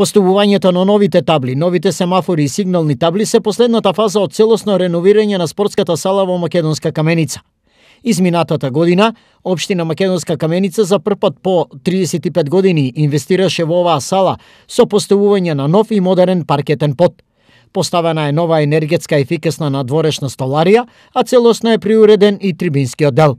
Поставувањето на новите табли, новите семафори и сигнални табли се последната фаза од целосно реновирање на спортската сала во Македонска каменица. Изминатата година, Обштина Македонска каменица за прв пат по 35 години инвестираше во оваа сала со поставување на нов и модерен паркетен пот. Поставена е нова енергетска ефикасна надворешна столарија, а целосно е приуреден и трибинскиот дел.